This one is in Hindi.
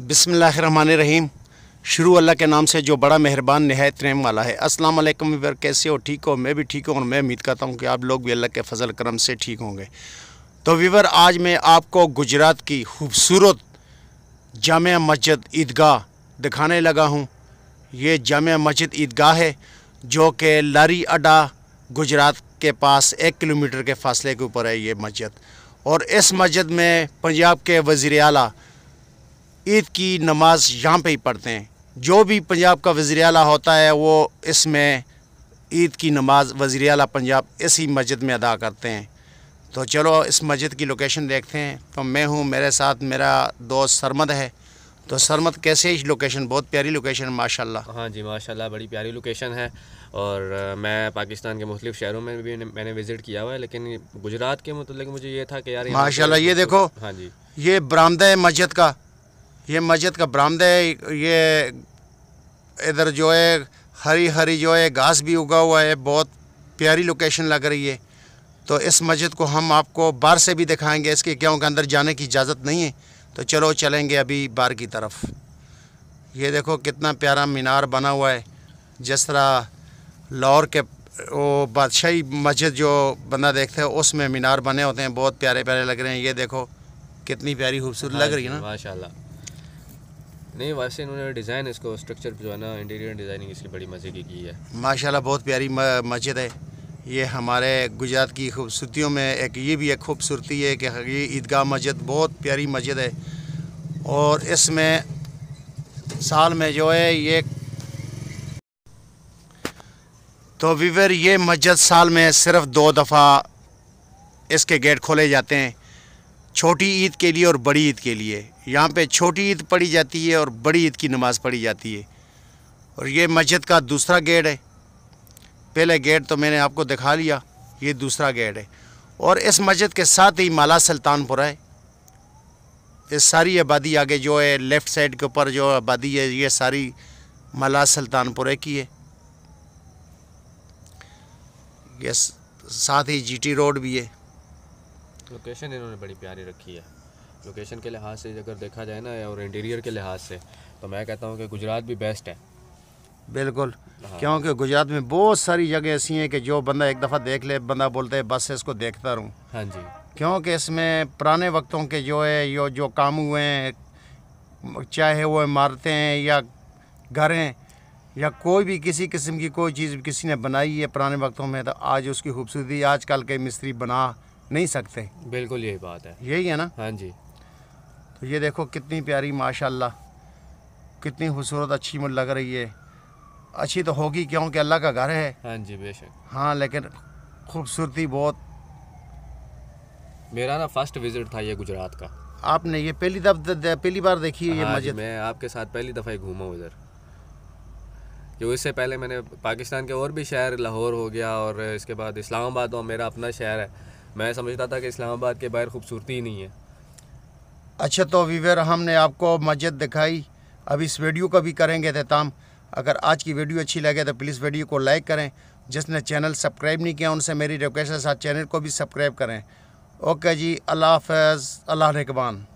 बिसमीम शुरू अल्लाह के नाम से जो बड़ा मेहरबान नहायत रहम वाला है अस्सलाम वालेकुम वीवर कैसे हो ठीक हो मैं भी ठीक हूँ और मैं उम्मीद करता हूँ कि आप लोग भी अल्लाह के फजल करम से ठीक होंगे तो वीवर आज मैं आपको गुजरात की खूबसूरत जाम मस्जिद ईदगाह दिखाने लगा हूँ ये जाम मस्जिद ईदगाह है जो कि लारी अड्डा गुजरात के पास एक किलोमीटर के फासले के ऊपर है ये मस्जिद और इस मस्जिद में पंजाब के वज़ी अली ईद की नमाज यहाँ पे ही पढ़ते हैं जो भी पंजाब का वज़र अला होता है वो इसमें ईद की नमाज वज़ी अला पंजाब इसी मस्जिद में अदा करते हैं तो चलो इस मस्जिद की लोकेशन देखते हैं तो मैं हूँ मेरे साथ मेरा दोस्त सरमद है तो सरमत कैसे है लोकेशन बहुत प्यारी लोकेशन माशाल्लाह हाँ जी माशाल्लाह बड़ी प्यारी लोकेशन है और मैं पाकिस्तान के मुख्तु शहरों में भी मैंने विज़िट किया हुआ है लेकिन गुजरात के मतलब मुझे ये था कि यार माशाल्लाह ये तो देखो हाँ जी ये बरामदा है मस्जिद का ये मस्जिद का बरामदा है ये इधर जो है हरी हरी जो है घास भी उगा हुआ है बहुत प्यारी लोकेशन लग रही है तो इस मस्जिद को हम आपको बाहर से भी दिखाएंगे इसके गाँव के अंदर जाने की इजाज़त नहीं है तो चलो चलेंगे अभी बाहर की तरफ ये देखो कितना प्यारा मीनार बना हुआ है जिस तरह लाहौर के वो बादशाही मस्जिद जो बंदा देखते हैं उसमें मीनार बने होते हैं बहुत प्यारे प्यारे लग रहे हैं ये देखो कितनी प्यारी खूबसूरत लग रही है ना माशाल्लाह नहीं वैसे इन्होंने डिज़ाइन इसको स्ट्रक्चर जो है ना इंटीरियर डिज़ाइनिंग इसकी बड़ी मज़े की की है माशाल्लाह बहुत प्यारी मस्जिद है ये हमारे गुजरात की खूबसूरतियों में एक ये भी एक खूबसूरती है कि ये ईदगाह मस्जिद बहुत प्यारी मस्जिद है और इसमें साल में जो है ये तो विवर ये मस्जिद साल में सिर्फ दो दफ़ा इसके गेट खोले जाते हैं छोटी ईद के लिए और बड़ी ईद के लिए यहाँ पे छोटी ईद पढ़ी जाती है और बड़ी ईद की नमाज़ पढ़ी जाती है और ये मस्जिद का दूसरा गेट है पहले गेट तो मैंने आपको दिखा लिया ये दूसरा गेट है और इस मस्जिद के साथ ही माला सुल्तानपुरा है इस सारी आबादी आगे जो है लेफ़्ट साइड के ऊपर जो आबादी है ये सारी माला सुल्तानपुरा की है ये साथ ही जीटी रोड भी है लोकेशन इन्होंने बड़ी प्यारी रखी है लोकेशन के लिहाज से अगर देखा जाए ना और इंटीरियर के लिहाज से तो मैं कहता हूँ कि गुजरात भी बेस्ट है बिल्कुल हाँ। क्योंकि गुजरात में बहुत सारी जगह ऐसी हैं कि जो बंदा एक दफ़ा देख ले बंदा बोलता है बस इसको देखता रहूँ हाँ जी क्योंकि इसमें पुराने वक्तों के जो है यो जो काम हुए हैं चाहे वो इमारतें हैं या घर हैं या कोई भी किसी किस्म की कोई चीज़ किसी ने बनाई है पुराने वक्तों में तो आज उसकी खूबसूरती आजकल के मिस्त्री बना नहीं सकते बिल्कुल यही बात है यही है ना हाँ जी ये देखो कितनी प्यारी माशाल्लाह कितनी खूबसूरत अच्छी लग रही है अच्छी तो होगी क्योंकि अल्लाह का घर है हाँ जी बेशक हाँ लेकिन खूबसूरती बहुत मेरा ना फर्स्ट विजिट था ये गुजरात का आपने ये पहली दफ पहली बार देखी है ये हाँ मस्जिद मैं आपके साथ पहली दफ़ा ही घूमा उधर जो इससे पहले मैंने पाकिस्तान के और भी शहर लाहौर हो गया और इसके बाद इस्लामाबाद और मेरा अपना शहर है मैं समझता था कि इस्लामाबाद के बाहर खूबसूरती ही नहीं है अच्छा तो वीवर हमने आपको मस्जिद दिखाई अब इस वीडियो का भी करेंगे अहतमाम अगर आज की वीडियो अच्छी लगे तो प्लीज़ वीडियो को लाइक करें जिसने चैनल सब्सक्राइब नहीं किया उनसे मेरी रिक्वेस्ट है साथ चैनल को भी सब्सक्राइब करें ओके जी अल्लाह हाफ अल्लाह रकबान